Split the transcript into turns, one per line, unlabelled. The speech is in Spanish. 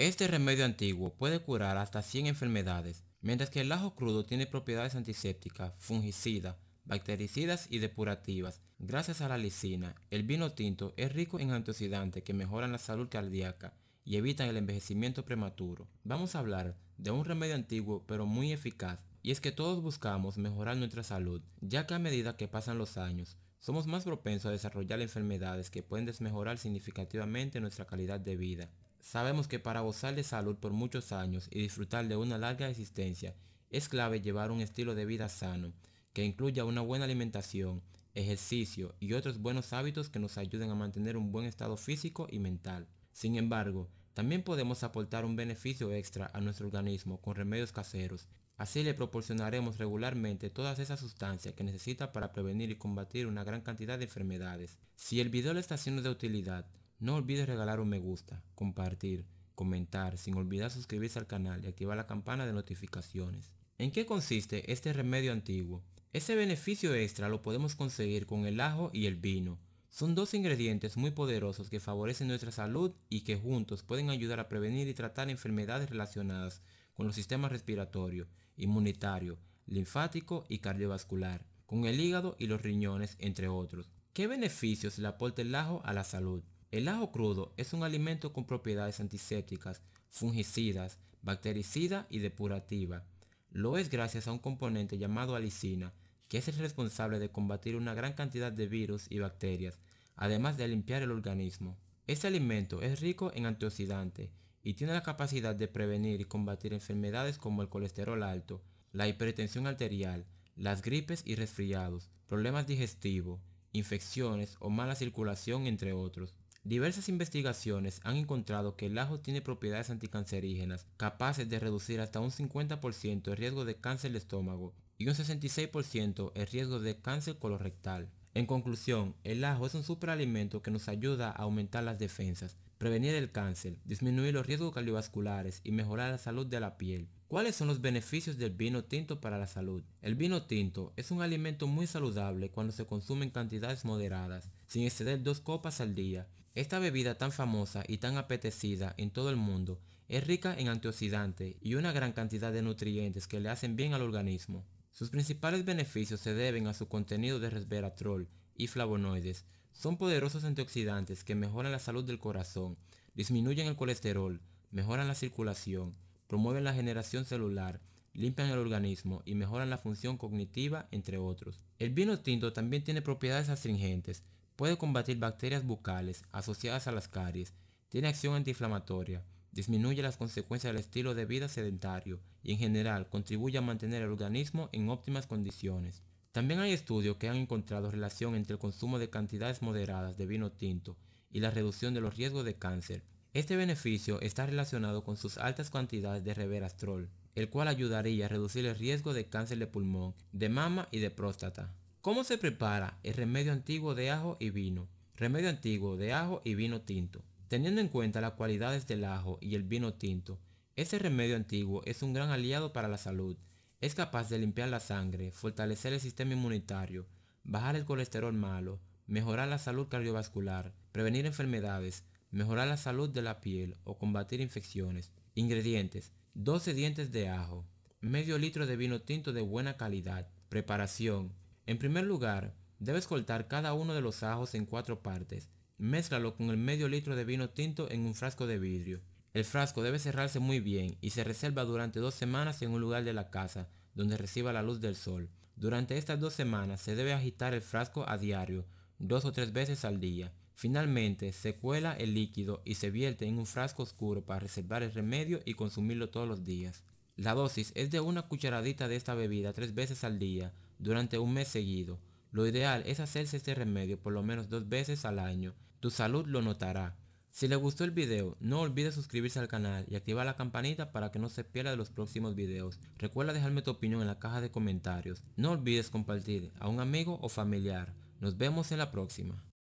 Este remedio antiguo puede curar hasta 100 enfermedades, mientras que el ajo crudo tiene propiedades antisépticas, fungicidas, bactericidas y depurativas. Gracias a la lisina, el vino tinto es rico en antioxidantes que mejoran la salud cardíaca y evitan el envejecimiento prematuro. Vamos a hablar de un remedio antiguo pero muy eficaz, y es que todos buscamos mejorar nuestra salud, ya que a medida que pasan los años, somos más propensos a desarrollar enfermedades que pueden desmejorar significativamente nuestra calidad de vida. Sabemos que para gozar de salud por muchos años y disfrutar de una larga existencia, es clave llevar un estilo de vida sano, que incluya una buena alimentación, ejercicio y otros buenos hábitos que nos ayuden a mantener un buen estado físico y mental. Sin embargo, también podemos aportar un beneficio extra a nuestro organismo con remedios caseros. Así le proporcionaremos regularmente todas esas sustancias que necesita para prevenir y combatir una gran cantidad de enfermedades. Si el video le está siendo de utilidad, no olvides regalar un me gusta, compartir, comentar, sin olvidar suscribirse al canal y activar la campana de notificaciones. ¿En qué consiste este remedio antiguo? Ese beneficio extra lo podemos conseguir con el ajo y el vino. Son dos ingredientes muy poderosos que favorecen nuestra salud y que juntos pueden ayudar a prevenir y tratar enfermedades relacionadas con los sistemas respiratorio, inmunitario, linfático y cardiovascular, con el hígado y los riñones, entre otros. ¿Qué beneficios le aporta el ajo a la salud? El ajo crudo es un alimento con propiedades antisépticas, fungicidas, bactericida y depurativa. Lo es gracias a un componente llamado alicina, que es el responsable de combatir una gran cantidad de virus y bacterias, además de limpiar el organismo. Este alimento es rico en antioxidantes y tiene la capacidad de prevenir y combatir enfermedades como el colesterol alto, la hipertensión arterial, las gripes y resfriados, problemas digestivos, infecciones o mala circulación, entre otros. Diversas investigaciones han encontrado que el ajo tiene propiedades anticancerígenas capaces de reducir hasta un 50% el riesgo de cáncer de estómago y un 66% el riesgo de cáncer colorectal. En conclusión, el ajo es un superalimento que nos ayuda a aumentar las defensas, prevenir el cáncer, disminuir los riesgos cardiovasculares y mejorar la salud de la piel. ¿Cuáles son los beneficios del vino tinto para la salud? El vino tinto es un alimento muy saludable cuando se consume en cantidades moderadas, sin exceder dos copas al día. Esta bebida tan famosa y tan apetecida en todo el mundo es rica en antioxidantes y una gran cantidad de nutrientes que le hacen bien al organismo. Sus principales beneficios se deben a su contenido de resveratrol y flavonoides, son poderosos antioxidantes que mejoran la salud del corazón, disminuyen el colesterol, mejoran la circulación, promueven la generación celular, limpian el organismo y mejoran la función cognitiva, entre otros. El vino tinto también tiene propiedades astringentes, puede combatir bacterias bucales asociadas a las caries, tiene acción antiinflamatoria, disminuye las consecuencias del estilo de vida sedentario y en general contribuye a mantener el organismo en óptimas condiciones. También hay estudios que han encontrado relación entre el consumo de cantidades moderadas de vino tinto y la reducción de los riesgos de cáncer. Este beneficio está relacionado con sus altas cantidades de reverastrol, el cual ayudaría a reducir el riesgo de cáncer de pulmón, de mama y de próstata. ¿Cómo se prepara el remedio antiguo de ajo y vino? Remedio antiguo de ajo y vino tinto. Teniendo en cuenta las cualidades del ajo y el vino tinto, este remedio antiguo es un gran aliado para la salud, es capaz de limpiar la sangre, fortalecer el sistema inmunitario, bajar el colesterol malo, mejorar la salud cardiovascular, prevenir enfermedades, mejorar la salud de la piel o combatir infecciones. Ingredientes. 12 dientes de ajo, medio litro de vino tinto de buena calidad. Preparación. En primer lugar, debes cortar cada uno de los ajos en cuatro partes. Mézclalo con el medio litro de vino tinto en un frasco de vidrio. El frasco debe cerrarse muy bien y se reserva durante dos semanas en un lugar de la casa donde reciba la luz del sol. Durante estas dos semanas se debe agitar el frasco a diario, dos o tres veces al día. Finalmente se cuela el líquido y se vierte en un frasco oscuro para reservar el remedio y consumirlo todos los días. La dosis es de una cucharadita de esta bebida tres veces al día durante un mes seguido. Lo ideal es hacerse este remedio por lo menos dos veces al año. Tu salud lo notará. Si le gustó el video, no olvides suscribirse al canal y activar la campanita para que no se pierda de los próximos videos. Recuerda dejarme tu opinión en la caja de comentarios. No olvides compartir a un amigo o familiar. Nos vemos en la próxima.